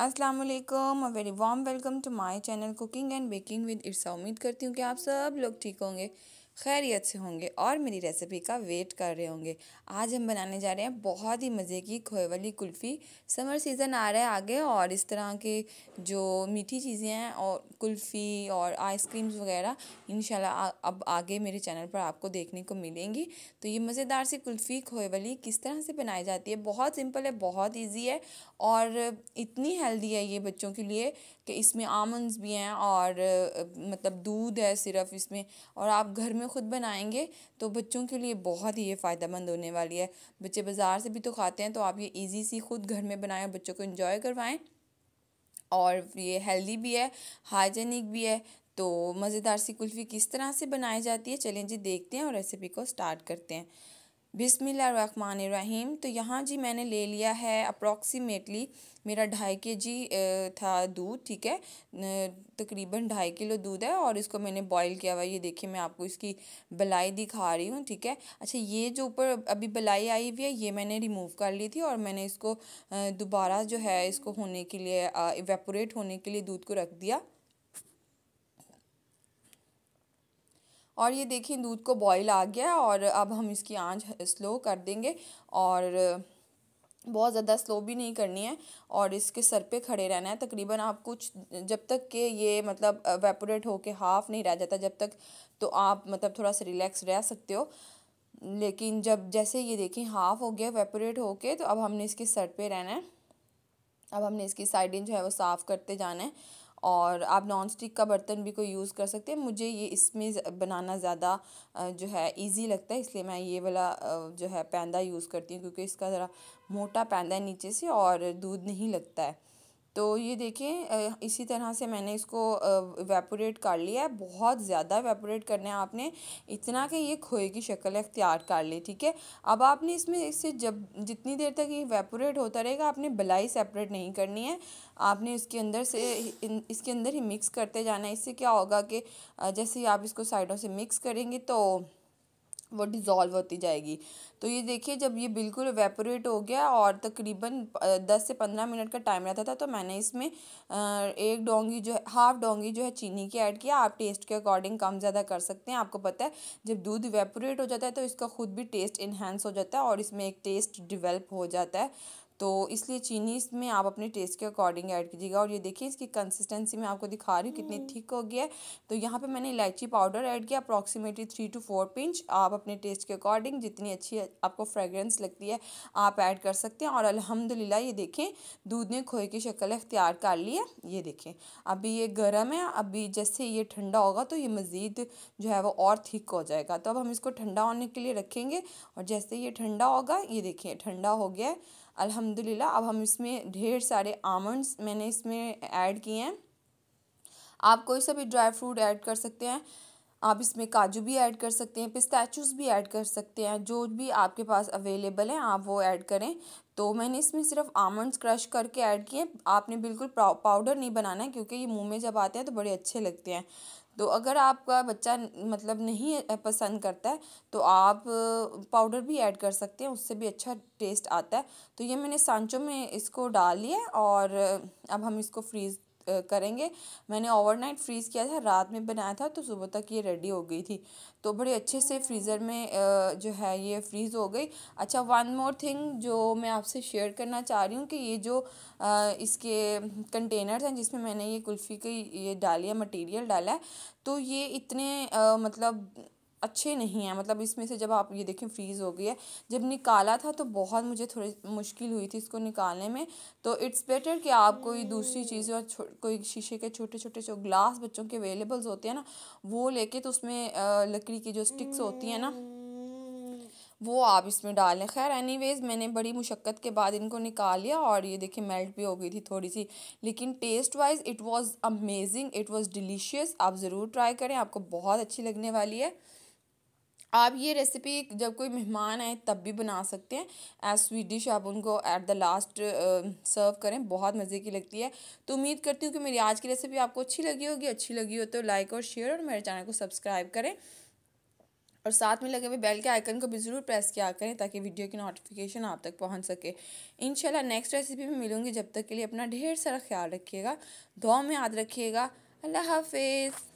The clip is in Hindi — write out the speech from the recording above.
Aslam very warm welcome to my channel cooking and baking with Irsa उम्मीद करती हूँ कि आप सब लोग ठीक होंगे खैरियत से होंगे और मेरी रेसिपी का वेट कर रहे होंगे आज हम बनाने जा रहे हैं बहुत ही मज़े की खोए वाली कुल्फ़ी समर सीज़न आ रहा है आगे और इस तरह के जो मीठी चीज़ें हैं और कुल्फ़ी और आइसक्रीम्स वगैरह इन अब आगे मेरे चैनल पर आपको देखने को मिलेंगी तो ये मज़ेदार सी कुल्फ़ी खोए वाली किस तरह से बनाई जाती है बहुत सिंपल है बहुत ईजी है और इतनी हेल्दी है ये बच्चों के लिए कि इसमें आमंड्स भी हैं और मतलब दूध है सिर्फ इसमें और आप घर में में ख़ुद बनाएंगे तो बच्चों के लिए बहुत ही ये फ़ायदेमंद होने वाली है बच्चे बाज़ार से भी तो खाते हैं तो आप ये ईजी सी खुद घर में बनाएं और बच्चों को इन्जॉय करवाएं और ये हेल्दी भी है हाइजेनिक भी है तो मज़ेदार सी कुल्फ़ी किस तरह से बनाई जाती है चलें जी देखते हैं और रेसिपी को स्टार्ट करते हैं रहीम तो यहाँ जी मैंने ले लिया है अप्रॉक्सीमेटली मेरा ढाई के जी था दूध ठीक है तकरीबन ढाई किलो दूध है और इसको मैंने बॉईल किया हुआ ये देखिए मैं आपको इसकी बलाई दिखा रही हूँ ठीक है अच्छा ये जो ऊपर अभी बलाई आई हुई है ये मैंने रिमूव कर ली थी और मैंने इसको दोबारा जो है इसको होने के लिए वेपोरेट होने के लिए दूध को रख दिया और ये देखिए दूध को बॉईल आ गया और अब हम इसकी आंच स्लो कर देंगे और बहुत ज़्यादा स्लो भी नहीं करनी है और इसके सर पे खड़े रहना है तकरीबन आप कुछ जब तक के ये मतलब वेपोरेट होके हाफ नहीं रह जाता जब तक तो आप मतलब थोड़ा सा रिलैक्स रह सकते हो लेकिन जब जैसे ये देखें हाफ़ हो गया वेपोरेट होके तो अब हमने इसके सर पे रहना है अब हमने इसकी साइडें जो है वो साफ़ करते जाना है और आप नॉन स्टिक का बर्तन भी कोई यूज़ कर सकते हैं मुझे ये इसमें बनाना ज़्यादा जो है इजी लगता है इसलिए मैं ये वाला जो है पैंदा यूज़ करती हूँ क्योंकि इसका ज़रा मोटा पैंदा है नीचे से और दूध नहीं लगता है तो ये देखें इसी तरह से मैंने इसको वेपोरेट कर लिया है बहुत ज़्यादा वेपोरेट करना है आपने इतना कि ये खोए की शक्ल अख्तियार कर ली ठीक है अब आपने इसमें इससे जब जितनी देर तक ये वेपोरेट होता रहेगा आपने बलाई सेपरेट नहीं करनी है आपने इसके अंदर से इसके अंदर ही मिक्स करते जाना है इससे क्या होगा कि जैसे ही आप इसको साइडों से मिक्स करेंगे तो वो डिज़ोल्व होती जाएगी तो ये देखिए जब ये बिल्कुल वेपोरेट हो गया और तकरीबन दस से पंद्रह मिनट का टाइम रहता था तो मैंने इसमें एक डोंगी जो है हाफ डोंगी जो है चीनी की ऐड किया आप टेस्ट के अकॉर्डिंग कम ज़्यादा कर सकते हैं आपको पता है जब दूध वेपोरेट हो जाता है तो इसका खुद भी टेस्ट इन्हेंस हो जाता है और इसमें एक टेस्ट डिवेल्प हो जाता है तो इसलिए चीनी इसमें आप अपने टेस्ट के अकॉर्डिंग ऐड कीजिएगा और ये देखिए इसकी कंसिस्टेंसी मैं आपको दिखा रही हूँ कितनी थिक हम्म। हो गया है तो यहाँ पे मैंने इलायची पाउडर ऐड किया approximately three to four pinch आप अपने टेस्ट के अकॉर्डिंग जितनी अच्छी आपको फ्रेगरेंस लगती है आप ऐड कर सकते हैं और अलहमदिल्ला ये देखें दूध ने खोए की शक्ल अख्तियार कर ली है ये देखें अभी ये गर्म है अभी जैसे ये ठंडा होगा तो ये मज़ीद जो है वो और थिक हो जाएगा तो अब हम इसको ठंडा होने के लिए रखेंगे और जैसे ये ठंडा होगा ये देखिए ठंडा हो गया है अल्हम्दुलिल्लाह अब हम इसमें ढेर सारे आमंड्स मैंने इसमें ऐड किए हैं आप कोई सा भी ड्राई फ्रूट ऐड कर सकते हैं आप इसमें काजू भी ऐड कर सकते हैं पिस्ताचूस भी ऐड कर सकते हैं जो भी आपके पास अवेलेबल हैं आप वो ऐड करें तो मैंने इसमें सिर्फ आमंड्स क्रश करके ऐड किए आपने बिल्कुल पाउडर नहीं बनाना है क्योंकि ये मुंह में जब आते हैं तो बड़े अच्छे लगते हैं तो अगर आपका बच्चा मतलब नहीं पसंद करता है तो आप पाउडर भी ऐड कर सकते हैं उससे भी अच्छा टेस्ट आता है तो ये मैंने सांचों में इसको डाल लिया और अब हम इसको फ्रीज़ करेंगे मैंने ओवरनाइट फ्रीज़ किया था रात में बनाया था तो सुबह तक ये रेडी हो गई थी तो बड़े अच्छे से फ्रीज़र में जो है ये फ्रीज़ हो गई अच्छा वन मोर थिंग जो मैं आपसे शेयर करना चाह रही हूँ कि ये जो इसके कंटेनर्स हैं जिसमें मैंने ये कुल्फ़ी की ये डाली है मटेरियल डाला है तो ये इतने मतलब अच्छे नहीं हैं मतलब इसमें से जब आप ये देखें फ्रीज़ हो गई है जब निकाला था तो बहुत मुझे थोड़ी मुश्किल हुई थी इसको निकालने में तो इट्स बेटर कि आप कोई दूसरी चीज़ और कोई शीशे के छोटे छोटे जो ग्लास बच्चों के अवेलेबल्स होते हैं ना वो लेके तो उसमें लकड़ी की जो स्टिक्स होती हैं ना वो आप इसमें डाल लें खैर एनीवेज़ मैंने बड़ी मुशक्क़त के बाद इनको निकाल लिया और ये देखिए मेल्ट भी हो गई थी थोड़ी सी लेकिन taste wise it was amazing it was delicious आप ज़रूर ट्राई करें आपको बहुत अच्छी लगने वाली है आप ये रेसिपी जब कोई मेहमान आए तब भी बना सकते हैं एज स्वीट डिश आप उनको एट द लास्ट सर्व करें बहुत मज़े की लगती है तो उम्मीद करती हूँ कि मेरी आज की रेसिपी आपको अच्छी लगी होगी अच्छी लगी हो तो लाइक और शेयर और मेरे चैनल को सब्सक्राइब करें और साथ में लगे हुए बेल के आइकन को भी ज़रूर प्रेस किया करें ताकि वीडियो की नोटिफिकेशन आप तक पहुंच सके इनशाला नेक्स्ट रेसिपी में मिलूंगी जब तक के लिए अपना ढेर सारा ख्याल रखिएगा दुआ में याद रखिएगा अल्लाह हाफिज़